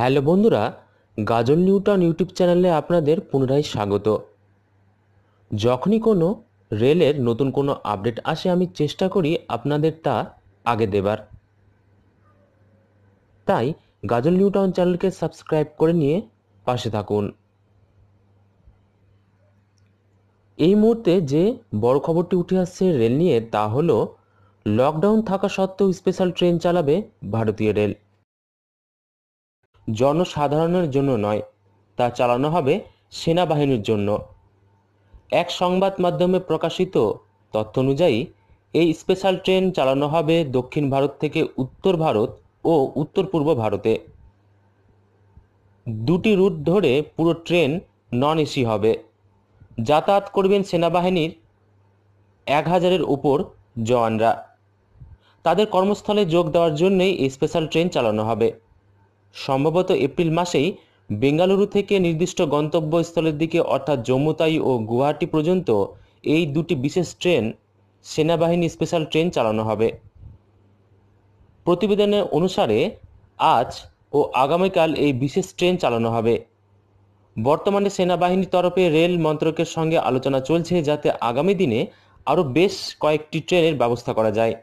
hello বন্ধুরা গাজল Newton YouTube চ্যানেলে আপনাদের পুনরায় স্বাগত যখনই কোনো রেলের নতুন কোনো আপডেট আসে আমি চেষ্টা করি আপনাদের তা আগে দেবার তাই গাজল নিউটন চ্যানেলকে সাবস্ক্রাইব করে নিয়ে পাশে থাকুন এই মুহূর্তে যে বড় খবরটি উঠে আসছে রেল নিয়ে তা হলো লকডাউন থাকা সত্ত্বেও স্পেশাল ট্রেন চালাবে ভারতীয় রেল জনসাধারণের জন্য নয় তা চালানো হবে সেনাবাহিনীর জন্য এক সংবাদ মাধ্যমে প্রকাশিত তথ্য অনুযায়ী এই স্পেশাল ট্রেন চালানো হবে দক্ষিণ ভারত থেকে উত্তর ভারত ও উত্তর পূর্ব ভারতে দুটি রুট ধরে পুরো ট্রেন নন এসি হবে যাতায়াত করবেন সেনাবাহিনীর এক হাজারের উপর জওয়ানরা তাদের কর্মস্থলে যোগ দেওয়ার জন্যই এই স্পেশাল ট্রেন চালানো হবে সম্ভবত এপ্রিল মাসেই বেঙ্গালুরু থেকে নির্দিষ্ট গন্তব্যস্থলের দিকে অর্থাৎ জম্মুতাই ও গুয়াহাটি পর্যন্ত এই দুটি বিশেষ ট্রেন সেনাবাহিনী স্পেশাল ট্রেন চালানো হবে প্রতিবেদনের অনুসারে আজ ও আগামীকাল এই বিশেষ ট্রেন চালানো হবে বর্তমানে সেনাবাহিনীর তরফে রেল মন্ত্রকের সঙ্গে আলোচনা চলছে যাতে আগামী দিনে আরও বেশ কয়েকটি ট্রেনের ব্যবস্থা করা যায়